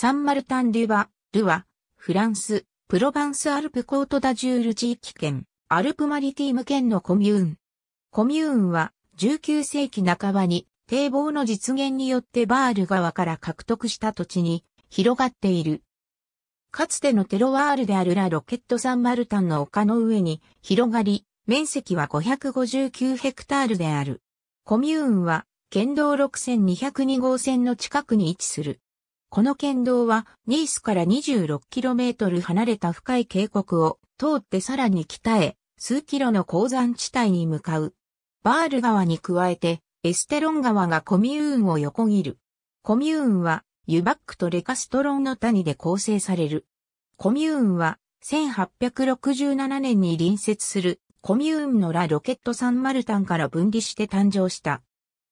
サンマルタン・デュバ、ルは、フランス、プロバンス・アルプ・コート・ダ・ジュール地域圏、アルプ・マリティーム圏のコミューン。コミューンは、19世紀半ばに、堤防の実現によってバール川から獲得した土地に、広がっている。かつてのテロワールであるラ・ロケット・サン・マルタンの丘の上に広がり、面積は559ヘクタールである。コミューンは、県道6202号線の近くに位置する。この県道はニースから 26km 離れた深い渓谷を通ってさらに北へ数キロの鉱山地帯に向かう。バール川に加えてエステロン川がコミューンを横切る。コミューンはユバックとレカストロンの谷で構成される。コミューンは1867年に隣接するコミューンのラ・ロケット・サンマルタンから分離して誕生した。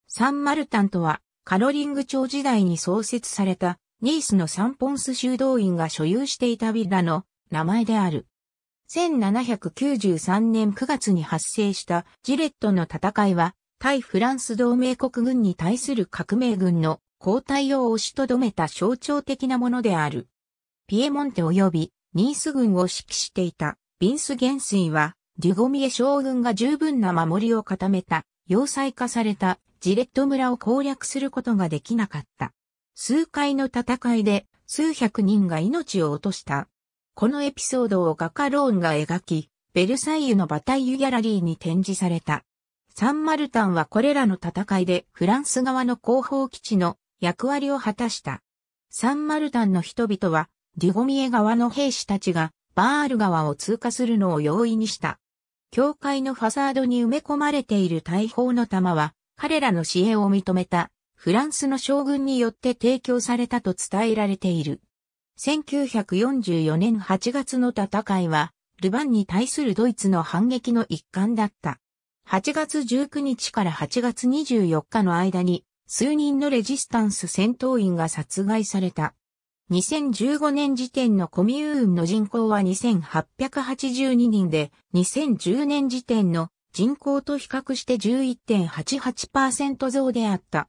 サンマルタンとはカロリング町時代に創設されたニースのサンポンス修道院が所有していたビラの名前である。1793年9月に発生したジレットの戦いは、対フランス同盟国軍に対する革命軍の交代を押しとどめた象徴的なものである。ピエモンテ及びニース軍を指揮していたビンス元帥は、デュゴミエ将軍が十分な守りを固めた、要塞化されたジレット村を攻略することができなかった。数回の戦いで数百人が命を落とした。このエピソードを画家ローンが描き、ベルサイユのバタイユギャラリーに展示された。サンマルタンはこれらの戦いでフランス側の広報基地の役割を果たした。サンマルタンの人々は、デュゴミエ側の兵士たちがバール川を通過するのを容易にした。教会のファサードに埋め込まれている大砲の弾は、彼らの支援を認めたフランスの将軍によって提供されたと伝えられている。1944年8月の戦いは、ルバンに対するドイツの反撃の一環だった。8月19日から8月24日の間に、数人のレジスタンス戦闘員が殺害された。2015年時点のコミューンの人口は2882人で、2010年時点の人口と比較して11.88%増であった。